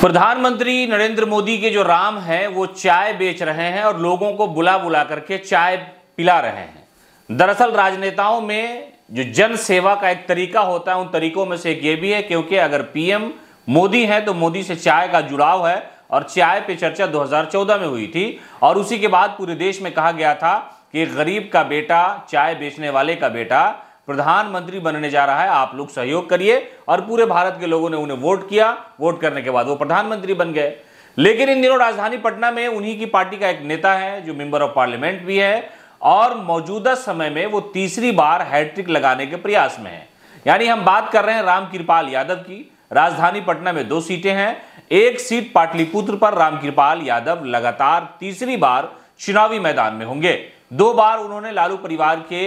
प्रधानमंत्री नरेंद्र मोदी के जो राम हैं वो चाय बेच रहे हैं और लोगों को बुला बुला करके चाय पिला रहे हैं दरअसल राजनेताओं में जो जन सेवा का एक तरीका होता है उन तरीकों में से एक ये भी है क्योंकि अगर पीएम मोदी हैं तो मोदी से चाय का जुड़ाव है और चाय पे चर्चा 2014 में हुई थी और उसी के बाद पूरे देश में कहा गया था कि गरीब का बेटा चाय बेचने वाले का बेटा प्रधानमंत्री बनने जा रहा है आप लोग सहयोग करिए और पूरे भारत के लोगों ने उन्हें वोट किया वोट करने के बाद वो प्रधानमंत्री बन गए लेकिन इन दिनों राजधानी पटना में उन्हीं की पार्टी का एक नेता है जो मेंबर ऑफ पार्लियामेंट भी है और मौजूदा समय में वो तीसरी बार हैट्रिक लगाने के प्रयास में है यानी हम बात कर रहे हैं राम कृपाल यादव की राजधानी पटना में दो सीटें हैं एक सीट पाटलिपुत्र पर राम कृपाल यादव लगातार तीसरी बार चुनावी मैदान में होंगे दो बार उन्होंने लालू परिवार के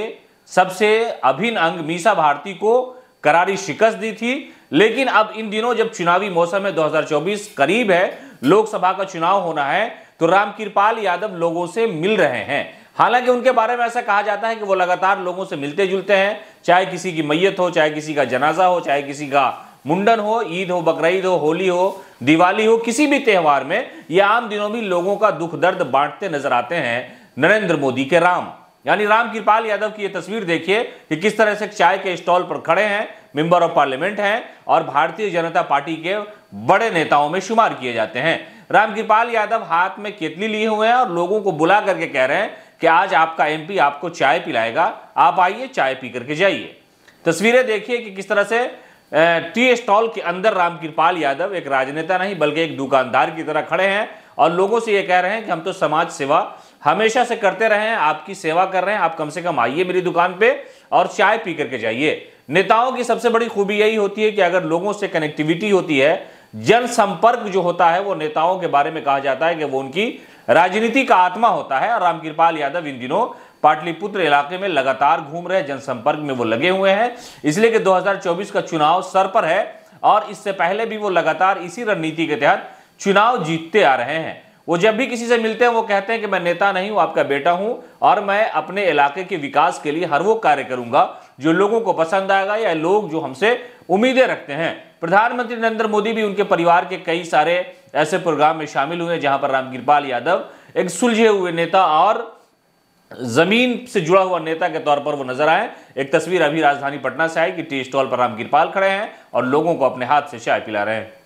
सबसे अभिन्न अंग मीसा भारती को करारी शिकस्त दी थी लेकिन अब इन दिनों जब चुनावी मौसम है 2024 करीब है लोकसभा का चुनाव होना है तो राम कृपाल यादव लोगों से मिल रहे हैं हालांकि उनके बारे में ऐसा कहा जाता है कि वो लगातार लोगों से मिलते जुलते हैं चाहे किसी की मैयत हो चाहे किसी का जनाजा हो चाहे किसी का मुंडन हो ईद हो बकरीद हो होली हो दिवाली हो किसी भी त्यौहार में ये आम दिनों में लोगों का दुख दर्द बांटते नजर आते हैं नरेंद्र मोदी के राम यानी राम कृपाल यादव की ये तस्वीर देखिए कि किस तरह से चाय के स्टॉल पर खड़े हैं मेंबर ऑफ पार्लियामेंट हैं और भारतीय जनता पार्टी के बड़े नेताओं में शुमार किए जाते हैं राम कृपाल यादव हाथ में केतली लिए हुए हैं और लोगों को बुला करके कह रहे हैं कि आज आपका एमपी आपको चाय पिलाएगा आप आइए चाय पी करके जाइए तस्वीरें देखिए कि किस तरह से टी स्टॉल के अंदर राम कृपाल यादव एक राजनेता नहीं बल्कि एक दुकानदार की तरह खड़े हैं और लोगों से ये कह रहे हैं कि हम तो समाज सेवा हमेशा से करते रहे हैं आपकी सेवा कर रहे हैं आप कम से कम आइए मेरी दुकान पे और चाय पी करके जाइए नेताओं की सबसे बड़ी खूबी यही होती है कि अगर लोगों से कनेक्टिविटी होती है जनसंपर्क जो होता है वो नेताओं के बारे में कहा जाता है कि वो उनकी राजनीति का आत्मा होता है और रामकृपाल यादव इन दिनों पाटलिपुत्र इलाके में लगातार घूम रहे जनसंपर्क में वो लगे हुए हैं इसलिए कि 2024 का चुनाव सर पर है और इससे पहले भी वो लगातार इसी रणनीति के तहत चुनाव जीतते आ रहे हैं वो जब भी किसी से मिलते हैं वो कहते हैं कि मैं नेता नहीं हूं आपका बेटा हूं और मैं अपने इलाके के विकास के लिए हर वो कार्य करूंगा जो लोगों को पसंद आएगा या लोग जो हमसे उम्मीदें रखते हैं प्रधानमंत्री नरेंद्र मोदी भी उनके परिवार के कई सारे ऐसे प्रोग्राम में शामिल हुए जहां पर रामगिरपाल यादव एक सुलझे हुए नेता और जमीन से जुड़ा हुआ नेता के तौर पर वो नजर आए एक तस्वीर अभी राजधानी पटना से आई कि टी स्टॉल पर रामकृपाल खड़े हैं और लोगों को अपने हाथ से चाय पिला रहे हैं